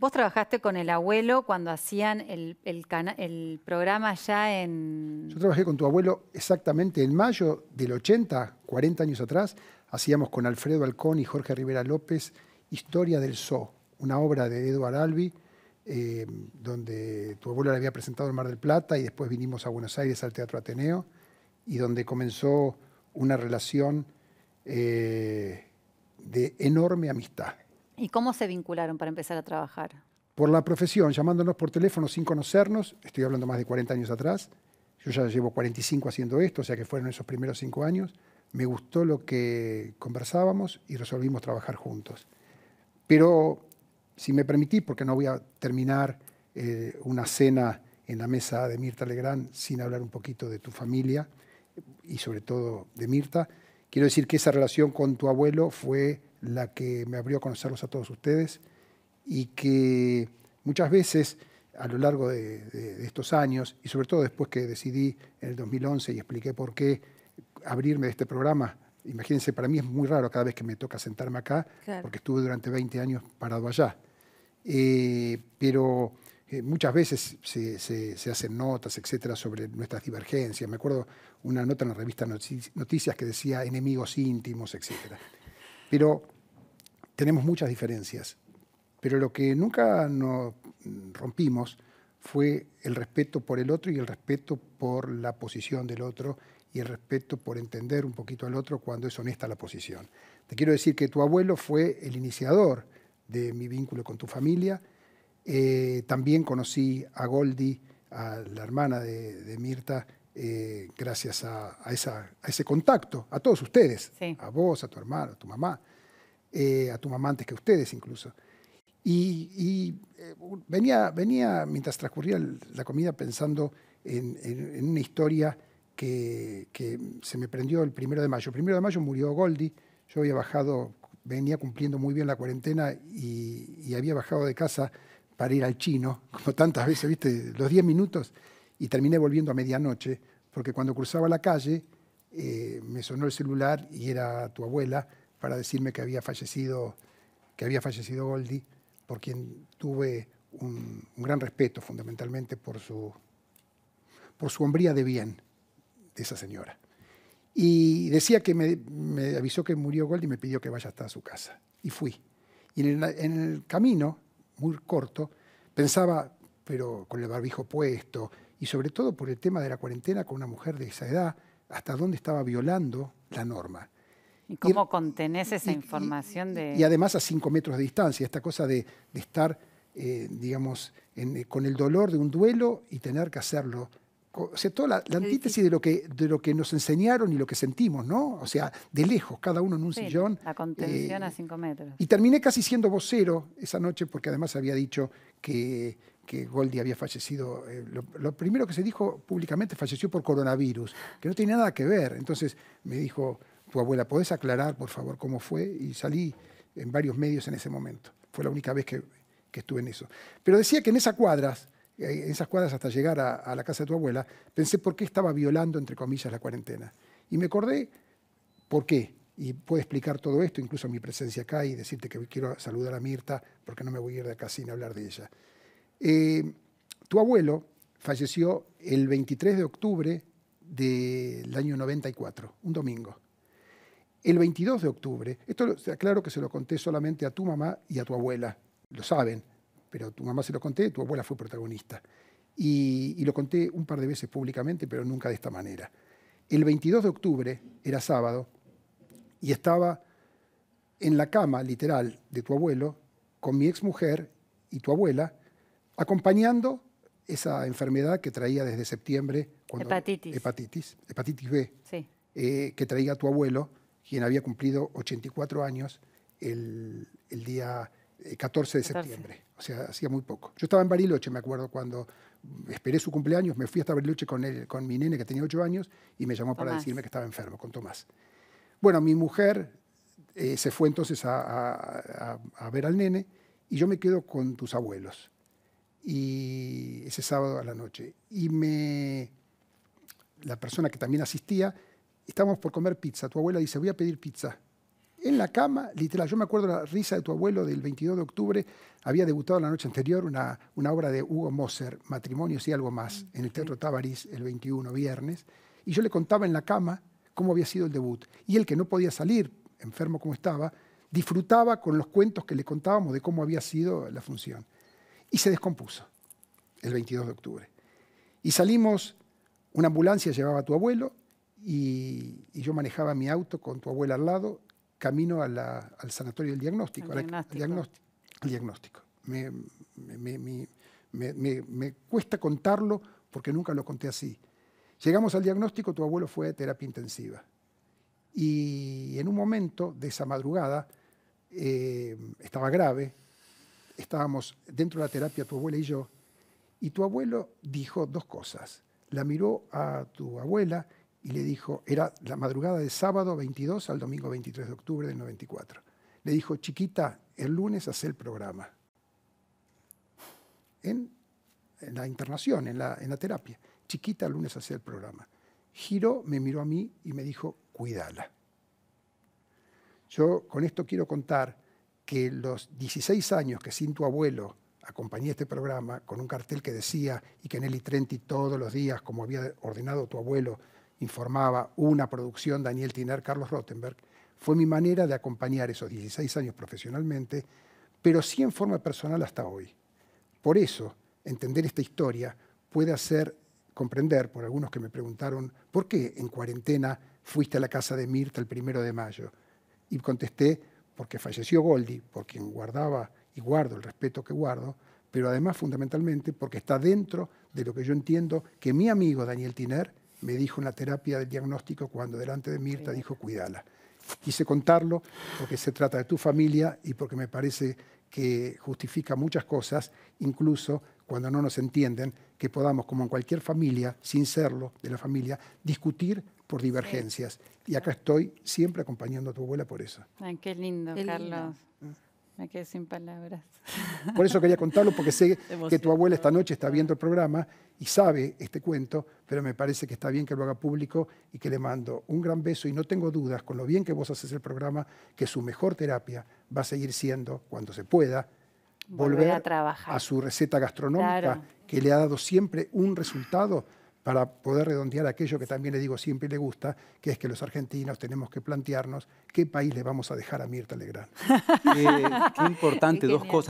Vos trabajaste con el abuelo cuando hacían el, el, programa ya en... Yo trabajé con tu abuelo exactamente en mayo del 80, 40 años atrás. Hacíamos con Alfredo Alcón y Jorge Rivera López Historia del Zoo, una obra de Eduardo Albi, eh, donde tu abuelo le había presentado en Mar del Plata y después vinimos a Buenos Aires al Teatro Ateneo y donde comenzó una relación eh, de enorme amistad. ¿Y cómo se vincularon para empezar a trabajar? Por la profesión, llamándonos por teléfono sin conocernos, estoy hablando más de 40 años atrás, yo ya llevo 45 haciendo esto, o sea que fueron esos primeros cinco años, me gustó lo que conversábamos y resolvimos trabajar juntos. Pero, si me permitís, porque no voy a terminar eh, una cena en la mesa de Mirta Legrand sin hablar un poquito de tu familia y sobre todo de Mirta, quiero decir que esa relación con tu abuelo fue la que me abrió a conocerlos a todos ustedes y que muchas veces a lo largo de, estos años, y sobre todo después que decidí en el 2011 y expliqué por qué abrirme de este programa, imagínense, para mí es muy raro cada vez que me toca sentarme acá, porque estuve durante 20 años parado allá. Eh, pero eh, muchas veces se, se, hacen notas, etcétera, sobre nuestras divergencias. Me acuerdo una nota en la revista Noticias que decía enemigos íntimos, etcétera. Pero tenemos muchas diferencias, pero lo que nunca nos rompimos fue el respeto por el otro y el respeto por la posición del otro y el respeto por entender un poquito al otro cuando es honesta la posición. Te quiero decir que tu abuelo fue el iniciador de mi vínculo con tu familia. Eh, también conocí a Goldie, a la hermana de, Mirta, eh, gracias a, esa, a, ese contacto, a todos ustedes, a vos, a tu hermano, a tu mamá. Eh, a tu mamá antes que a ustedes incluso. Y, eh, venía, venía, mientras transcurría la comida, pensando en, una historia que, se me prendió el primero de mayo. El primero de mayo murió Goldi, yo había bajado, venía cumpliendo muy bien la cuarentena y, había bajado de casa para ir al chino, como tantas veces, viste, los 10 minutos, y terminé volviendo a medianoche, porque cuando cruzaba la calle eh, me sonó el celular y era tu abuela para decirme que había fallecido, que había fallecido Goldie, por quien tuve un, gran respeto fundamentalmente por su, por su hombría de bien de esa señora. Y decía que me, avisó que murió Goldi y me pidió que vaya hasta su casa. Y fui. Y en el camino, muy corto, pensaba, pero con el barbijo puesto, y sobre todo por el tema de la cuarentena con una mujer de esa edad, hasta dónde estaba violando la norma. ¿Y cómo er, contenés esa información? de... y además a cinco metros de distancia, esta cosa de, estar, eh, digamos, eh, con el dolor de un duelo y tener que hacerlo o sea, toda la, antítesis de lo, que, de lo que nos enseñaron y lo que sentimos, ¿no? O sea, de lejos, cada uno en un sillón. La contención eh, a cinco metros. Y terminé casi siendo vocero esa noche, porque además había dicho que, que Goldi había fallecido. lo, lo, primero que se dijo públicamente, falleció por coronavirus, que no tiene nada que ver. Entonces me dijo, tu abuela, ¿podés aclarar, por favor, cómo fue? Y salí en varios medios en ese momento. Fue la única vez que, estuve en eso. Pero decía que en esas cuadras, eh, en esas cuadras hasta llegar a, la casa de tu abuela, pensé por qué estaba violando, entre comillas, la cuarentena. Y me acordé por qué y puedo explicar todo esto, incluso mi presencia acá, y decirte que quiero saludar a Mirta, porque no me voy a ir de acá sin hablar de ella. Eh, tu abuelo falleció el 23 de octubre del año 94, un domingo el 22 de octubre, esto se claro que se lo conté solamente a tu mamá y a tu abuela, lo saben, pero tu mamá se lo conté, tu abuela fue protagonista. Y, lo conté un par de veces públicamente, pero nunca de esta manera. El 22 de octubre, era sábado, y estaba en la cama, literal, de tu abuelo, con mi exmujer y tu abuela, acompañando esa enfermedad que traía desde septiembre. Cuando, hepatitis. Hepatitis, hepatitis B, eh, que traía tu abuelo quien había cumplido 84 años el, el día 14 eh, de septiembre. O sea, hacía muy poco. Yo estaba en Bariloche, me acuerdo, cuando esperé su cumpleaños, me fui hasta Bariloche con, él, con mi nene que tenía 8 años y me llamó para decirme que estaba enfermo, con Tomás. Bueno, mi mujer eh, se fue entonces a, a, a, ver al nene y yo me quedo con tus abuelos. Y ese sábado a la noche. Y me, la persona que también asistía Estamos por comer pizza, tu abuela dice, voy a pedir pizza. En la cama, literal, yo me acuerdo la risa de tu abuelo del 22 de octubre, había debutado la noche anterior una, obra de Hugo Moser, Matrimonios y algo más, en el Teatro Tabarís el 21, viernes, y yo le contaba en la cama cómo había sido el debut. Y él que no podía salir, enfermo como estaba, disfrutaba con los cuentos que le contábamos de cómo había sido la función. Y se descompuso el 22 de octubre. Y salimos, una ambulancia llevaba a tu abuelo, y, yo manejaba mi auto con tu abuela al lado, camino al sanatorio del diagnóstico, diagnóstico. diagnóstico, Me, me, me, me, cuesta contarlo porque nunca lo conté así. Llegamos al diagnóstico, tu abuelo fue a terapia intensiva. Y en un momento de esa madrugada, eh, estaba grave, estábamos dentro de la terapia tu abuela y yo, y tu abuelo dijo dos cosas. La miró a tu abuela y le dijo, era la madrugada de sábado 22 al domingo 23 de octubre del 94. Le dijo, chiquita, el lunes hace el programa. En, la internación, en la, terapia. Chiquita, el lunes hace el programa. Giro me miró a mí y me dijo, cuídala. Yo con esto quiero contar que los 16 años que sin tu abuelo acompañé este programa con un cartel que decía y que Nelly Trenti todos los días, como había ordenado tu abuelo, informaba una producción Daniel Tiner, Carlos Rottenberg, fue mi manera de acompañar esos 16 años profesionalmente, pero sí en forma personal hasta hoy. Por eso, entender esta historia puede hacer comprender, por algunos que me preguntaron, ¿por qué en cuarentena fuiste a la casa de Mirta el primero de mayo? Y contesté, porque falleció Goldi, por quien guardaba y guardo el respeto que guardo, pero además fundamentalmente porque está dentro de lo que yo entiendo que mi amigo Daniel Tiner me dijo en la terapia del diagnóstico cuando delante de Mirta dijo cuídala. Quise contarlo porque se trata de tu familia y porque me parece que justifica muchas cosas, incluso cuando no nos entienden, que podamos, como en cualquier familia, sin serlo de la familia, discutir por divergencias. Y acá estoy siempre acompañando a tu abuela por eso. Ay, qué lindo, Carlos. Mm. Me quedé sin palabras. Por eso quería contarlo, porque sé que tu abuela esta noche está viendo el programa y sabe este cuento, pero me parece que está bien que lo haga público y que le mando un gran beso y no tengo dudas, con lo bien que vos haces el programa, que su mejor terapia va a seguir siendo, cuando se pueda, volver, a, trabajar. a su receta gastronómica, que le ha dado siempre un resultado para poder redondear aquello que también le digo siempre le gusta, que es que los argentinos tenemos que plantearnos qué país le vamos a dejar a Mirta Legrand. qué importante, dos cosas.